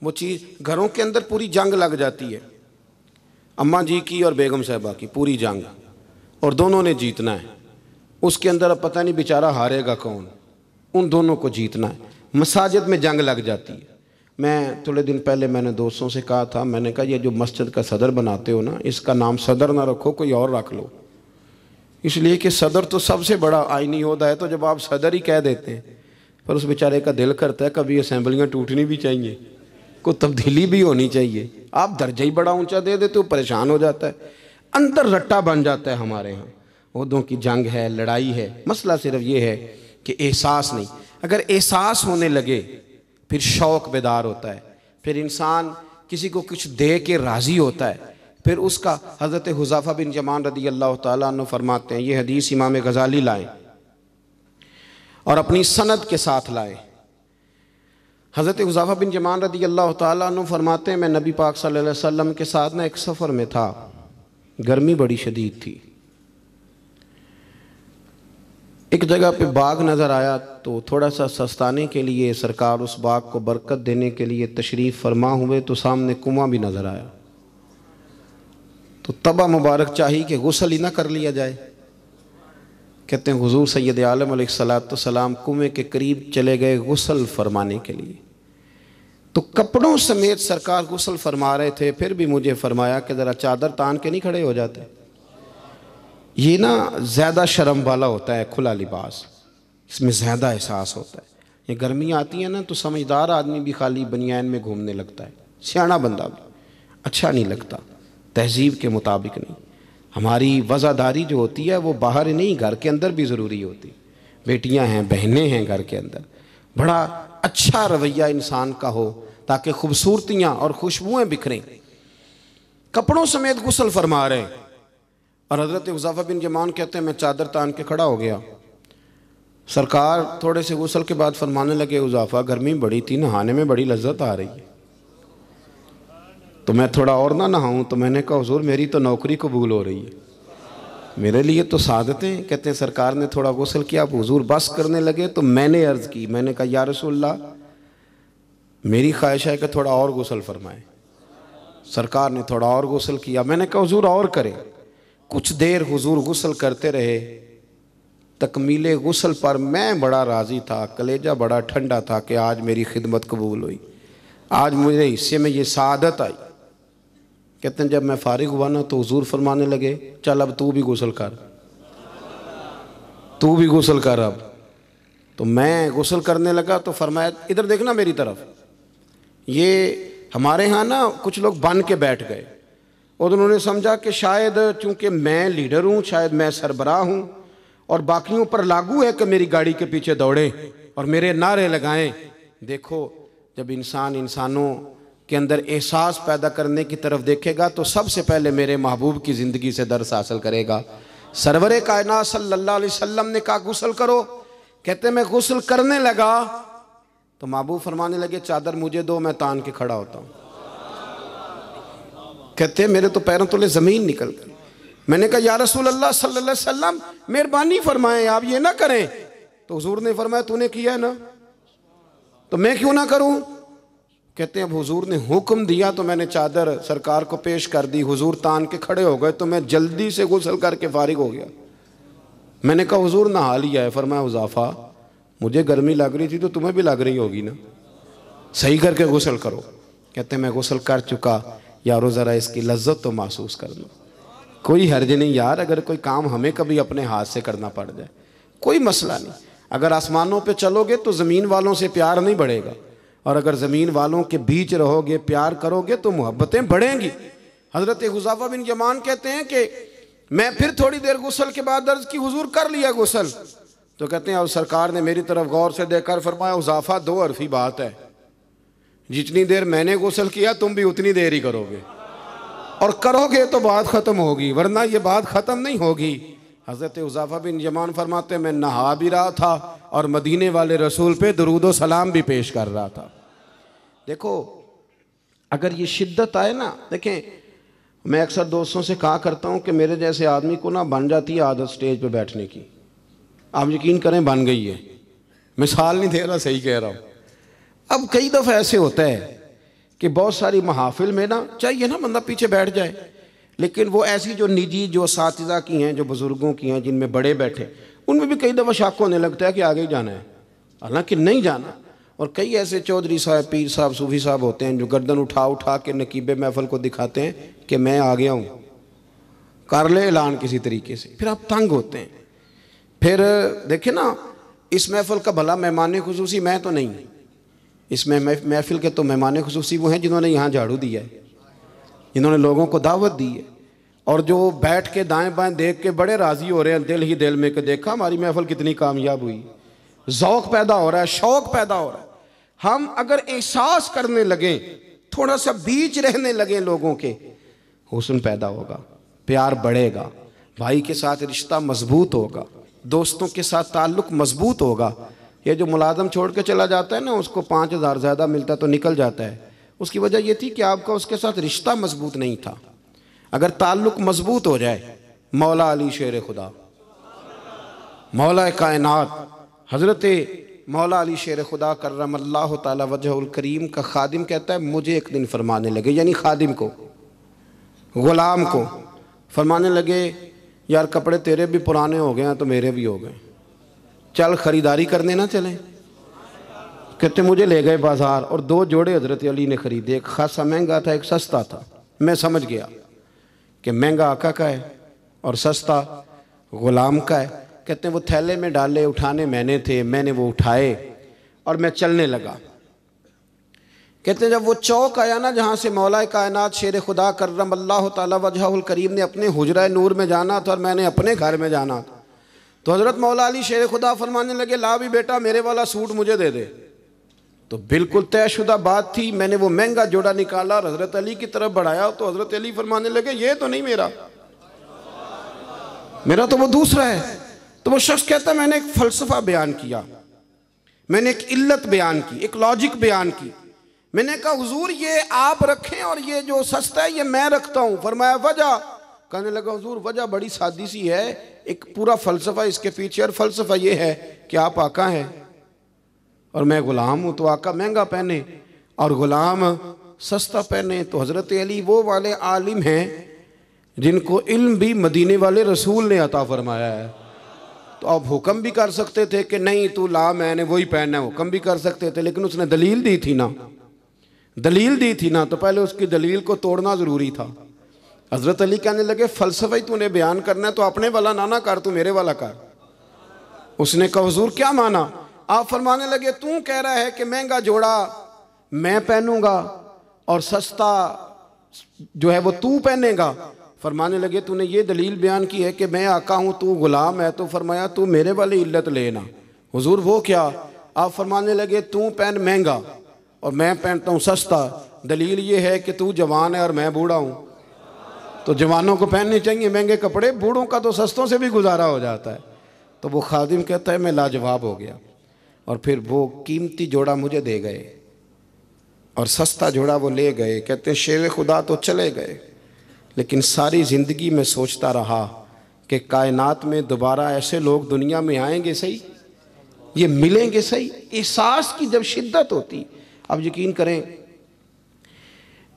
S1: वो चीज़ घरों के अंदर पूरी जंग लग जाती है अम्मा जी की और बेगम साहबा की पूरी जंग और दोनों ने जीतना है उसके अंदर अब पता नहीं बेचारा हारेगा कौन उन दोनों को जीतना है मसाजिद में जंग लग जाती है मैं थोड़े दिन पहले मैंने दोस्तों से कहा था मैंने कहा ये जो मस्जिद का सदर बनाते हो ना इसका नाम सदर ना रखो कोई और रख लो इसलिए कि सदर तो सबसे बड़ा आईनी होता है तो जब आप सदर ही कह देते हैं पर उस बेचारे का दिल करता है कभी असम्बलियाँ टूटनी भी चाहिए को तब्दीली भी होनी चाहिए आप दर्जा ही बड़ा ऊंचा दे देते हो परेशान हो जाता है अंतर रट्टा बन जाता है हमारे यहाँ उदों की जंग है लड़ाई है मसला सिर्फ ये है कि एहसास नहीं अगर एहसास होने लगे फिर शौक बेदार होता है फिर इंसान किसी को कुछ दे के राज़ी होता है फिर उसका हज़रत हुजाफ़ा बिन जमान रदी अल्लाह तु फरमाते हैं ये हदीस इमाम गज़ाली लाए और अपनी सनत के साथ लाए हज़रत हुजाफ़ा बिन जमान रदी अल्लाह तु फरमाते हैं मैं नबी पाक सल्लम के साथ ना एक सफ़र में था गर्मी बड़ी शदीद थी एक जगह पे बाग नज़र आया तो थोड़ा सा सस्ताने के लिए सरकार उस बाग को बरकत देने के लिए तशरीफ़ फरमा हुए तो सामने कुआं भी नज़र आया तो तबा मुबारक चाहिए कि गुसल ही ना कर लिया जाए कहते हैं हजूर सैद आलम सलाम कुएँ के करीब चले गए गसल फरमाने के लिए तो कपड़ों समेत सरकार गुसल फरमा रहे थे फिर भी मुझे फरमाया कि ज़रा चादर तान के नहीं खड़े हो जाते ये ना ज़्यादा शर्म वाला होता है खुला लिबास इसमें ज़्यादा एहसास होता है ये गर्मी आती है ना तो समझदार आदमी भी खाली बनियान में घूमने लगता है सियाणा बंदा भी अच्छा नहीं लगता तहजीब के मुताबिक नहीं हमारी वज़ादारी जो होती है वो बाहर ही नहीं घर के अंदर भी ज़रूरी होती बेटियां हैं बहनें हैं घर के अंदर बड़ा अच्छा रवैया इंसान का हो ताकि खूबसूरतियाँ और खुशबुएँ बिखरें कपड़ों समेत गुसल फरमा रहे हैं और हज़रत मुजाफ़ा बिन जमान कहते हैं मैं चादर तान के खड़ा हो गया सरकार थोड़े से गुसल के बाद फरमाने लगे उजाफा गर्मी बड़ी थी नहाने में बड़ी लज्जत आ रही है तो मैं थोड़ा और ना नहाऊँ तो मैंने कहा हजूर मेरी तो नौकरी कबूल हो रही है मेरे लिए तो सादतें कहते हैं सरकार ने थोड़ा गौसल किया आप हजूर बस करने लगे तो मैंने अर्ज़ की मैंने कहा या रसोल्ला मेरी ख्वाहिश है कि थोड़ा और गौसल फरमाए सरकार ने थोड़ा और गौसल किया मैंने कहा हजूर और करें कुछ देर हुजूर गसल करते रहे तकमीले गसल पर मैं बड़ा राज़ी था कलेजा बड़ा ठंडा था कि आज मेरी खिदमत कबूल हुई आज मुझे हिस्से में ये सादत आई कहते हैं जब मैं फारिग हुआ ना तो हजूर फरमाने लगे चल अब तू भी गुसल कर तू भी गुसल कर अब तो मैं गुसल करने लगा तो फरमाया इधर देखना मेरी तरफ ये हमारे यहाँ ना कुछ लोग बन के बैठ गए और उन्होंने समझा कि शायद चूंकि मैं लीडर हूँ शायद मैं सरबराह हूँ और बाकियों पर लागू है कि मेरी गाड़ी के पीछे दौड़े और मेरे नारे लगाएं देखो जब इंसान इंसानों के अंदर एहसास पैदा करने की तरफ देखेगा तो सबसे पहले मेरे महबूब की ज़िंदगी से दर्श हासिल करेगा सरवर कायना सल्ला अलैहि ने कहा गुसल करो कहते मैं गुसल करने लगा तो महबूब फरमाने लगे चादर मुझे दो मैं तान के खड़ा होता हूँ कहते मेरे तो पैरों तले ज़मीन निकल गई मैंने कहा या रसूल अल्लाह सल्लाम मेहरबानी फरमाएं आप ये ना करें तो हजूर ने फरमाया तूने किया है ना तो मैं क्यों ना करूं कहते हैं अब हुजूर ने हुक्म दिया तो मैंने चादर सरकार को पेश कर दी हुजूर तान के खड़े हो गए तो मैं जल्दी से गुसल करके फारिग हो गया मैंने कहा हुजूर नहा लिया है फरमाया उजाफा मुझे गर्मी लग रही थी तो तुम्हें भी लग रही होगी ना सही करके गुसल करो कहते मैं गुसल कर चुका यारो ज़रा इसकी लज्जत तो महसूस कर लो कोई हर्ज नहीं यार अगर कोई काम हमें कभी अपने हाथ से करना पड़ जाए कोई मसला नहीं अगर आसमानों पे चलोगे तो ज़मीन वालों से प्यार नहीं बढ़ेगा और अगर ज़मीन वालों के बीच रहोगे प्यार करोगे तो मोहब्बतें बढ़ेंगी हज़रत गुजाफा बिन जमान कहते हैं कि मैं फिर थोड़ी देर गुसल के बाद दर्ज की हुजूर कर लिया गसल तो कहते हैं अब सरकार ने मेरी तरफ गौर से देखकर फरमाया उजाफा दो अरफी बात है जितनी देर मैंने गुसल किया तुम भी उतनी देर ही करोगे और करोगे तो बात ख़त्म होगी वरना ये बात ख़त्म नहीं होगी हज़रत उजाफा बिन यमान फरमाते मैं नहा भी रहा था और मदीने वाले रसूल पे दरूद सलाम भी पेश कर रहा था देखो अगर ये शिद्दत आए ना देखें मैं अक्सर दोस्तों से कहा करता हूँ कि मेरे जैसे आदमी को ना बन जाती है आदत स्टेज पे बैठने की आप यकीन करें बन गई है मिसाल नहीं दे रहा सही कह रहा हूँ अब कई दफ़ा ऐसे होता है कि बहुत सारी महाफिल में ना चाहिए ना बंदा पीछे बैठ जाए लेकिन वो ऐसी जो निजी जो साथीजा की हैं जो बुज़ुर्गों की हैं जिनमें बड़े बैठे उनमें भी कई दफ़ा शक होने लगता है कि आगे ही जाना है हालांकि नहीं जाना और कई ऐसे चौधरी साहब पीर साहब सूफी साहब होते हैं जो गर्दन उठा उठा के नकीब महफल को दिखाते हैं कि मैं आ गया हूँ कर ले ऐलान किसी तरीके से फिर आप तंग होते हैं फिर देखे ना इस महफल का भला मेहमान खसूसी मैं तो नहीं इस महफिल के तो मेहमान खसूसी वो हैं जिन्होंने यहाँ झाड़ू दिया है इन्होंने लोगों को दावत दी है और जो बैठ के दाएं बाएं देख के बड़े राज़ी हो रहे हैं दिल ही दिल में कि देखा हमारी महफल कितनी कामयाब हुई जौक़ पैदा हो रहा है शौक़ पैदा हो रहा है हम अगर एहसास करने लगें थोड़ा सा बीच रहने लगे लोगों के हुसन पैदा होगा प्यार बढ़ेगा भाई के साथ रिश्ता मजबूत होगा दोस्तों के साथ ताल्लुक मजबूत होगा ये जो मुलाजम छोड़ के चला जाता है ना उसको पाँच हज़ार ज़्यादा मिलता है तो निकल जाता है उसकी वजह यह थी कि आपका उसके साथ रिश्ता मजबूत नहीं था अगर ताल्लुक मजबूत हो जाए मौला अली शेर खुदा मौला कायनात हज़रत मौला अली शेर खुदा करम अल्लाह तजहरीम का खादिम कहता है मुझे एक दिन फरमाने लगे यानी खादिम को ग़ुलाम को फरमाने लगे यार कपड़े तेरे भी पुराने हो गए हैं तो मेरे भी हो गए चल ख़रीदारी करने ना चलें कहते मुझे ले गए बाजार और दो जोड़े हजरत अली ने खरीदे एक खासा महंगा था एक सस्ता था मैं समझ गया कि महंगा आका का है और सस्ता गुलाम का है कहते हैं वो थैले में डाले उठाने मैंने थे मैंने वो उठाए और मैं चलने लगा कहते हैं जब वो चौक आया ना जहाँ से मौला कायनात शेर खुदा करम अल्लाह तजहल करीम ने अपने हजरा नूर में जाना था और मैंने अपने घर में जाना था तो हज़रत मौला अली शेर खुदा फरमाने लगे ला भी बेटा मेरे वाला सूट मुझे दे दे तो बिल्कुल तयशुदा बात थी मैंने वो महंगा जोड़ा निकाला और हज़रत अली की तरफ बढ़ाया तो हज़रत अली फरमाने लगे ये तो नहीं मेरा मेरा तो वो दूसरा है तो वो शख्स कहता मैंने एक फ़लसफ़ा बयान किया मैंने एक इल्लत बयान की एक लॉजिक बयान की मैंने कहा हुजूर ये आप रखें और ये जो सस्ता है ये मैं रखता हूं फरमाया वजह कहने लगा हुजूर वजह बड़ी सादी सी है एक पूरा फ़लसफ़ा इसके पीछे और फ़लसफ़ा ये है कि आप आका हैं और मैं ग़ुलाम हूँ तो आका महंगा पहने और ग़ुलाम सस्ता पहने तो हज़रत अली वो वाले आलिम हैं जिनको इल्म भी मदीने वाले रसूल ने अता फरमाया है तो आप हुक्म भी कर सकते थे कि नहीं तू ला मैंने वही पहनना है हुक्म भी कर सकते थे लेकिन उसने दलील दी थी ना दलील दी थी ना तो पहले उसकी दलील को तोड़ना ज़रूरी था हज़रत अली कहने लगे फ़लसफ़ा ही तूने बयान करना है तो अपने वाला ना ना कर तू मेरे वाला कर उसने कहा हजूर क्या माना आप फरमाने लगे तू कह रहा है कि महंगा जोड़ा मैं पहनूंगा और सस्ता जो है वो तू पहनेगा फरमाने लगे तूने ये दलील बयान की है कि मैं आका हूँ तू गुलाम है तो फरमाया तू मेरे वाली इल्लत लेना हुजूर वो क्या आप फरमाने लगे तू पहन महंगा और मैं पहनता हूँ सस्ता दलील ये है कि तू जवान है और मैं बूढ़ा हूँ तो जवानों को पहनने चाहिए महंगे कपड़े बूढ़ों का तो सस्तों से भी गुजारा हो जाता है तो वो खादिम कहता है मैं लाजवाब हो गया और फिर वो कीमती जोड़ा मुझे दे गए और सस्ता जोड़ा वो ले गए कहते हैं शेर खुदा तो चले गए लेकिन सारी ज़िंदगी में सोचता रहा कि कायनात में दोबारा ऐसे लोग दुनिया में आएंगे सही ये मिलेंगे सही एहसास की जब शिद्दत होती अब यकीन करें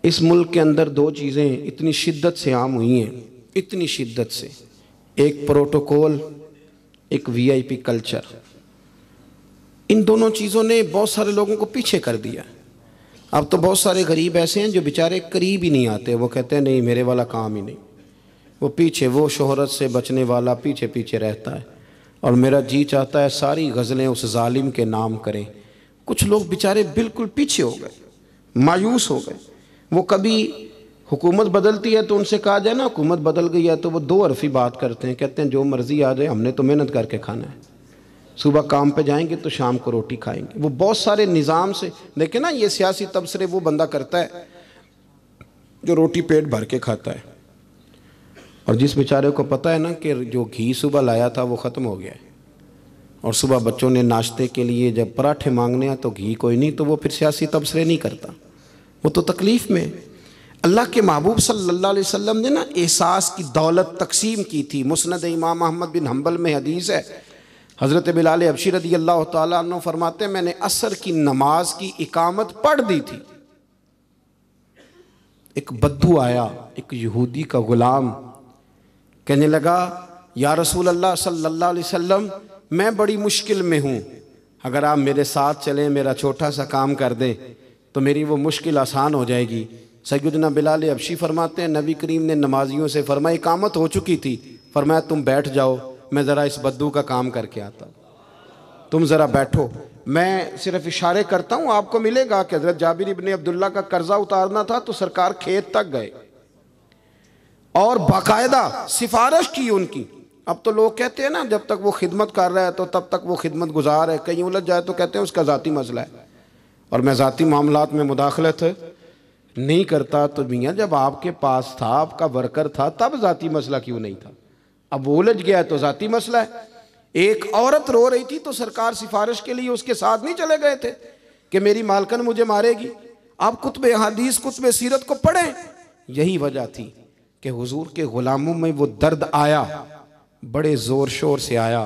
S1: इस मुल्क के अंदर दो चीज़ें इतनी शिद्दत से आम हुई हैं इतनी शिद्दत से एक प्रोटोकॉल एक वीआईपी कल्चर इन दोनों चीज़ों ने बहुत सारे लोगों को पीछे कर दिया अब तो बहुत सारे गरीब ऐसे हैं जो बेचारे करीब ही नहीं आते वो कहते हैं नहीं मेरे वाला काम ही नहीं वो पीछे वो शोहरत से बचने वाला पीछे पीछे रहता है और मेरा जी चाहता है सारी गज़लें उस जालिम के नाम करें कुछ लोग बेचारे बिल्कुल पीछे हो गए मायूस हो गए वो कभी हुकूमत बदलती है तो उनसे कहा जाए ना हुकूमत बदल गई है तो वो दो अरफी बात करते हैं कहते हैं जो मर्ज़ी आ जाए हमने तो मेहनत करके खाना है सुबह काम पे जाएंगे तो शाम को रोटी खाएंगे वो बहुत सारे निज़ाम से देखे ना ये सियासी तबसरे वो बंदा करता है जो रोटी पेट भर के खाता है और जिस बेचारे को पता है ना कि जो घी सुबह लाया था वो ख़त्म हो गया है और सुबह बच्चों ने नाश्ते के लिए जब पराठे मांगने हैं तो घी कोई नहीं तो वो फिर सियासी तबसरे नहीं करता वो तो तकलीफ़ में अल्लाह के महबूब सल्लल्लाहु अलैहि वसल्लम ने ना एहसास की दौलत तकसीम की थी मुस्ंद इमाम अहमद बिन हम्बल में हदीस है हज़रत बिलाल अबशी रदी अल्लाह तु फरमाते मैंने असर की नमाज की इकामत पढ़ दी थी एक बद्दू आया एक यहूदी का ग़ुलाम कहने लगा या रसूल अल्लाह सल्ला वसम मैं बड़ी मुश्किल में हूँ अगर आप मेरे साथ चलें मेरा छोटा सा काम कर दें तो मेरी वो मुश्किल आसान हो जाएगी सैदना बिलाल अबशी फरमाते हैं नबी करीम ने नमाजियों से फरमाई कामत हो चुकी थी फरमाया तुम बैठ जाओ मैं ज़रा इस बद्दू का काम करके आता हूँ तुम ज़रा बैठो मैं सिर्फ इशारे करता हूँ आपको मिलेगा कि हज़रत जाबिर इबन अब्दुल्ला का कर्ज़ा उतारना था तो सरकार खेत तक गए और बाकायदा सिफारिश की उनकी अब तो लोग कहते हैं ना जब तक वो खिदमत कर रहा है तो तब तक वो खिदमत गुजार है कहीं उलझ जाए तो कहते हैं उसका ज़ाती मसला है और मैं ज़ाती मामला में मुदाखलत नहीं करता तो मियाँ जब आपके पास था आपका वर्कर था तब ज़ाती मसला क्यों नहीं था अब वो उलझ गया तो ज़ाती मसला है एक औरत रो रही थी तो सरकार सिफारिश के लिए उसके साथ नहीं चले गए थे कि मेरी मालकन मुझे मारेगी आप कुतब हदीस कुतब सीरत को पढ़ें यही वजह थी कि हुजूर के ग़ुलामों में वो दर्द आया बड़े ज़ोर शोर से आया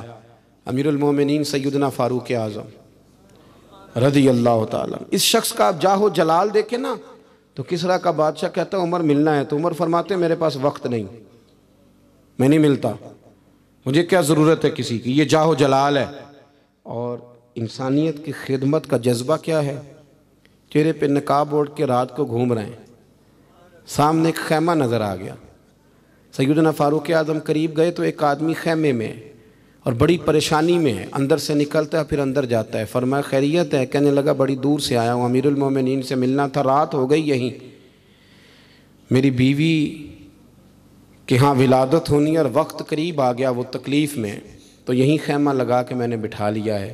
S1: अमीरमिन सैदना फ़ारूक आज़म रदी अल्लाह इस शख्स का आप जाहो जलाल देखें ना तो किसरा का बादशाह कहता है उमर मिलना है तो उमर फरमाते मेरे पास वक्त नहीं मैं नहीं मिलता मुझे क्या ज़रूरत है किसी की ये जाहो जलाल है और इंसानियत की खिदमत का जज्बा क्या है चेहरे पे नकाब ओढ़ के रात को घूम रहे हैं सामने एक खैमा नज़र आ गया सैदना फ़ारूक आज़म करीब गए तो एक आदमी खैमे में और बड़ी परेशानी में है अंदर से निकलता है फिर अंदर जाता है फरमा खैरियत है कहने लगा बड़ी दूर से आया हूँ अमीरमिन से मिलना था रात हो गई यहीं मेरी बीवी कि हाँ विलादत होनी और वक्त करीब आ गया वो तकलीफ़ में तो यहीं खेमा लगा के मैंने बिठा लिया है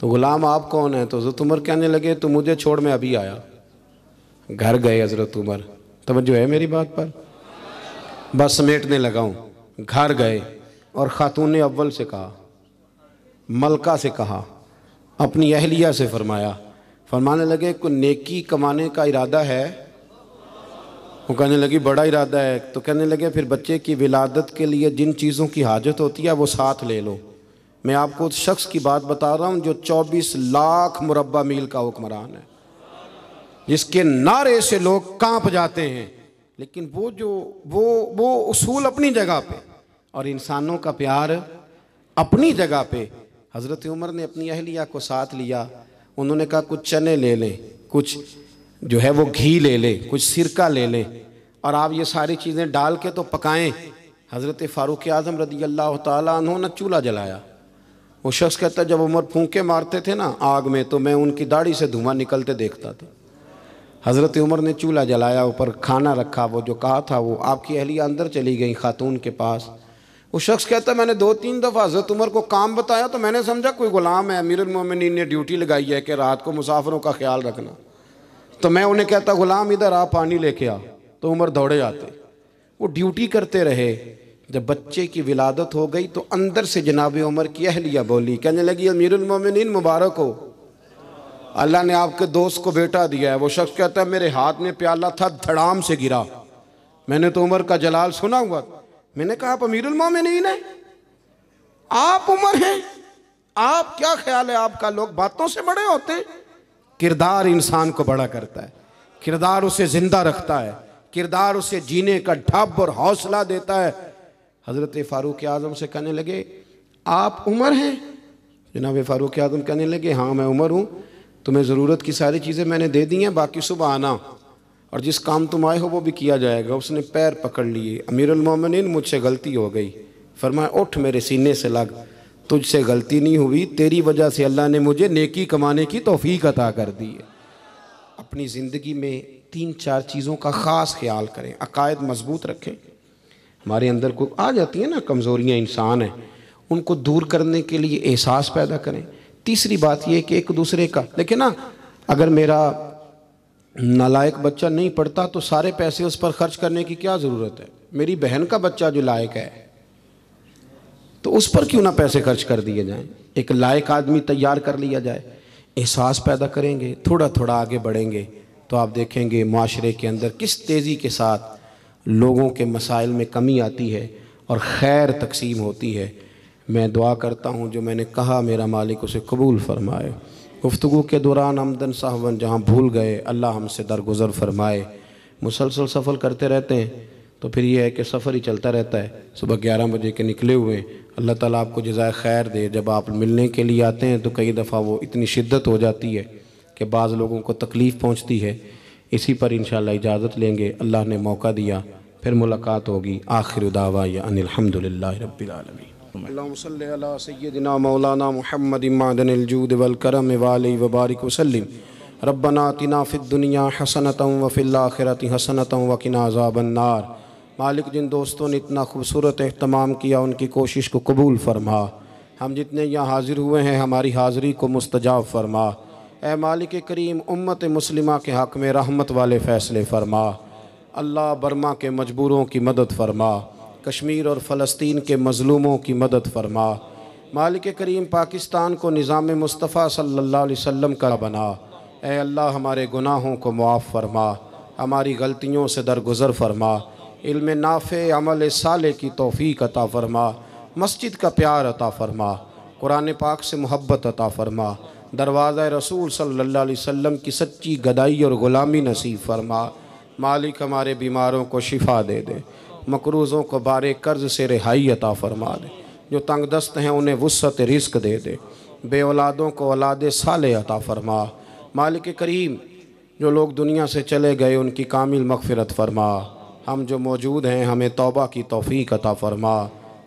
S1: तो ग़ुलाम आप कौन है तो हज़रत उमर कहने लगे तो मुझे छोड़ मैं अभी आया घर गए हज़रत उमर तोज्जो है मेरी बात पर बस समेटने लगा हूँ घर गए और ख़ातून ने अव्वल से कहा मलका से कहा अपनी अहलिया से फरमाया फरमाने लगे को नेकी कमाने का इरादा है वो कहने लगी बड़ा इरादा है तो कहने लगे फिर बच्चे की विलादत के लिए जिन चीज़ों की हाजत होती है वो साथ ले लो मैं आपको उस शख्स की बात बता रहा हूँ जो 24 लाख मुरबा मील का हुक्मरान है जिसके नारे से लोग कांप जाते हैं लेकिन वो जो वो वो उसूल अपनी जगह पे और इंसानों का प्यार अपनी जगह पे हज़रत उमर ने अपनी अहलिया को साथ लिया उन्होंने कहा कुछ चने ले लें कुछ जो है वो घी ले ले कुछ सिरका ले ले और आप ये सारी चीज़ें डाल के तो पकाएं हज़रत फ़ारूक आज़म रदी अल्लाह तु ने चूल्हा जलाया वो शख्स कहता जब उमर फूके मारते थे ना आग में तो मैं उनकी दाढ़ी से धुआं निकलते देखता था हज़रत उमर ने चूल्हा जलाया ऊपर खाना रखा वो जो कहा था वो आपकी अहलिया अंदर चली गई खातून के पास वो शख्स कहता मैंने दो तीन दफ़ा हज़रत उमर को काम बताया तो मैंने समझा कोई ग़ुलाम है अमीर ने ड्यूटी लगाई है कि रात को मुसाफरों का ख्याल रखना तो मैं उन्हें कहता गुलाम इधर आ पानी लेके आ तो उमर दौड़े आते वो ड्यूटी करते रहे जब बच्चे की विलादत हो गई तो अंदर से जनाब उमर की अहलिया बोली कहने लगी अमीरमिन मुबारक हो अल्लाह ने आपके दोस्त को बेटा दिया है वो शख्स कहता है मेरे हाथ में प्याला था धड़ाम से गिरा मैंने तो उमर का जलाल सुना हुआ मैंने कहा आप अमीरमिन है आप उमर हैं आप क्या ख्याल है आपका लोग बातों से बड़े होते हैं किरदार इंसान को बड़ा करता है किरदार उसे ज़िंदा रखता है किरदार उसे जीने का ढब और हौसला देता है हज़रत फ़ारूक आज़म से कहने लगे आप उमर हैं जनाब फ़ारूक आज़म कहने लगे हाँ मैं उमर हूँ तुम्हें ज़रूरत की सारी चीज़ें मैंने दे दी हैं बाकी सुबह आना और जिस काम तुम आए हो वो भी किया जाएगा उसने पैर पकड़ लिए अमीर मुझसे गलती हो गई फरमाया उठ मेरे सीने से लग तुझसे गलती नहीं हुई तेरी वजह से अल्लाह ने मुझे नेकी कमाने की तोफ़ीक अता कर दी है अपनी ज़िंदगी में तीन चार चीज़ों का ख़ास ख्याल करें अकायद मजबूत रखें हमारे अंदर को आ जाती है ना कमज़ोरियाँ इंसान हैं उनको दूर करने के लिए एहसास पैदा करें तीसरी बात यह कि एक दूसरे का देखिए ना अगर मेरा नालायक बच्चा नहीं पढ़ता तो सारे पैसे उस पर खर्च करने की क्या ज़रूरत है मेरी बहन का बच्चा जो लायक है तो उस पर क्यों ना पैसे खर्च कर दिए जाएं एक लायक आदमी तैयार कर लिया जाए एहसास पैदा करेंगे थोड़ा थोड़ा आगे बढ़ेंगे तो आप देखेंगे माशरे के अंदर किस तेज़ी के साथ लोगों के मसाइल में कमी आती है और खैर तकसीम होती है मैं दुआ करता हूँ जो मैंने कहा मेरा मालिक उसे कबूल फरमाए गुफ्तु के दौरान आमदन साहबन जहाँ भूल गए अल्लाह हमसे दरगुजर फरमाए मुसलसल सफ़र करते रहते हैं तो फिर यह है कि सफ़र ही चलता रहता है सुबह ग्यारह बजे के निकले हुए अल्लाह ताला आपको जजाय खैर दे जब आप मिलने के लिए आते हैं तो कई दफ़ा वो इतनी शिद्दत हो जाती है कि बाज़ लोगों को तकलीफ़ पहुँचती है इसी पर इन इजाज़त लेंगे अल्लाह ने मौका दिया फिर मुलाकात होगी आखिर दावा या अनिलहमदिल्ला रबीआलमी अल्लाम सैदिना मौलाना महमद इमादनजूद वलकरम वाल वबारक वसलम रबना तिना फ़िद दुनिया हसनतम वफ़िल्लाखरत हसनतम वकिन आज़ाबन्नार मालिक जिन दोस्तों ने इतना खूबसूरत अहतमाम किया उनकी कोशिश को कबूल फरमा हम जितने यहाँ हाजिर हुए हैं हमारी हाज़िरी को मुस्तजाब फरमा ए मालिक करीम उम्मत मुस्लिमा के हक़ में रहमत वाले फ़ैसले फरमा अल्लाह बर्मा के मजबूरों की मदद फरमा कश्मीर और फ़लस्तीन के मज़लूमों की मदद फरमा मालिक करीम पाकिस्तान को निज़ाम मुस्तफ़ा सल्ला वम का बना ए अल्लाह हमारे गुनाहों को मुआफ़ फरमा हमारी गलतियों से दरगुजर फरमा इल्म नाफ़ अमल साले की तोफ़ी अता फ़रमा मस्जिद का प्यार अता फ़रमा कुरान पाक से मोहब्बत अता फ़रमा दरवाज़ा रसूल सल्ला वसम की सच्ची गदाई और ग़ुलामी नसीब फरमा मालिक हमारे बीमारों को शिफा दे दे मकरूज़ों को बारे कर्ज से रिहाई अता फ़रमा दे जो तंग दस्त हैं उन्हें वसत रिस्क दे दे बे औलादों को औलाद साले अता फ़रमा मालिक करीम जो लोग दुनिया से चले गए उनकी कामिल मगफरत फरमा हम जो मौजूद हैं हमें तोबा की तोफ़ी अता फ़रमा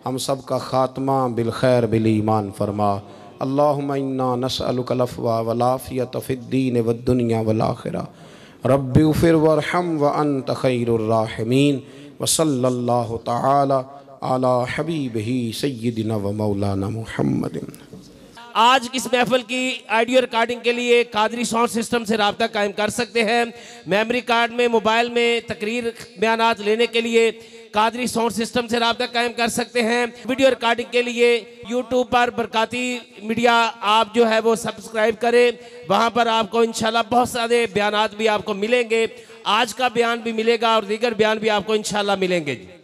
S1: हम सब का ख़ात्मा बिलखैर बिलईमान फ़रमा अल्लाहुम्मा नसअलकलफ़ा वलाफ़ियत फ़िद्दीन वद्दुनिया वलाखरा रब्बी वरहम व अन तखैरमीन वसल्ला तला ही सैदिन व मौलाना महमदिन आज इस महफल की आइडियो रिकॉर्डिंग के लिए कादरी साउंड सिस्टम से रबता कायम कर सकते हैं मेमरी कार्ड में मोबाइल में तकरीर बयान लेने के लिए कादरी साउंड सिस्टम से रबता कायम कर सकते हैं वीडियो रिकॉर्डिंग के लिए यूट्यूब पर बरकती मीडिया आप जो है वो सब्सक्राइब करें वहाँ पर आपको इन बहुत सारे बयान भी आपको मिलेंगे आज का बयान भी मिलेगा और दीगर बयान भी आपको इन मिलेंगे